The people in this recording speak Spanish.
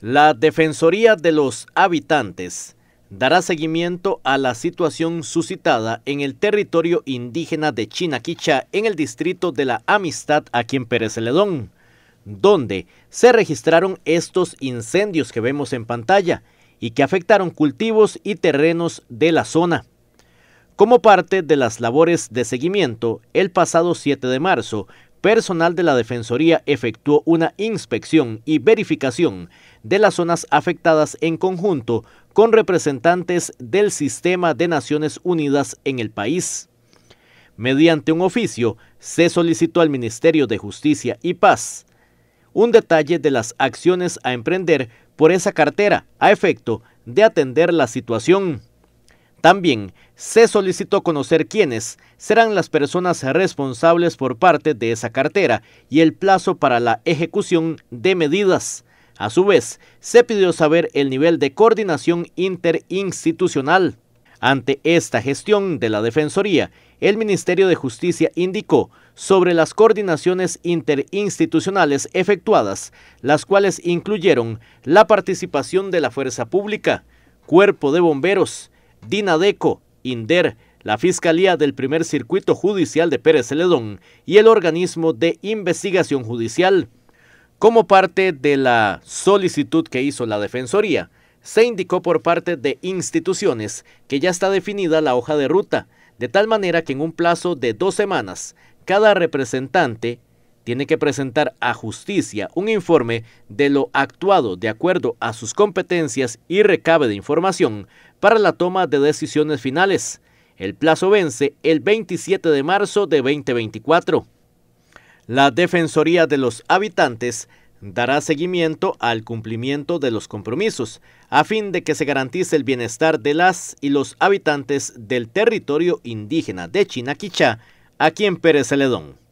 La Defensoría de los Habitantes dará seguimiento a la situación suscitada en el territorio indígena de Chinaquicha en el distrito de la Amistad aquí en Pérez Ledón, donde se registraron estos incendios que vemos en pantalla y que afectaron cultivos y terrenos de la zona. Como parte de las labores de seguimiento, el pasado 7 de marzo, personal de la Defensoría efectuó una inspección y verificación de las zonas afectadas en conjunto con representantes del sistema de Naciones Unidas en el país. Mediante un oficio, se solicitó al Ministerio de Justicia y Paz un detalle de las acciones a emprender por esa cartera a efecto de atender la situación. También se solicitó conocer quiénes serán las personas responsables por parte de esa cartera y el plazo para la ejecución de medidas a su vez, se pidió saber el nivel de coordinación interinstitucional. Ante esta gestión de la Defensoría, el Ministerio de Justicia indicó sobre las coordinaciones interinstitucionales efectuadas, las cuales incluyeron la participación de la Fuerza Pública, Cuerpo de Bomberos, Dinadeco, INDER, la Fiscalía del Primer Circuito Judicial de Pérez Celedón y el Organismo de Investigación Judicial. Como parte de la solicitud que hizo la Defensoría, se indicó por parte de instituciones que ya está definida la hoja de ruta, de tal manera que en un plazo de dos semanas, cada representante tiene que presentar a justicia un informe de lo actuado de acuerdo a sus competencias y recabe de información para la toma de decisiones finales. El plazo vence el 27 de marzo de 2024. La Defensoría de los Habitantes dará seguimiento al cumplimiento de los compromisos, a fin de que se garantice el bienestar de las y los habitantes del territorio indígena de Chinaquichá, aquí en Pérez Celedón.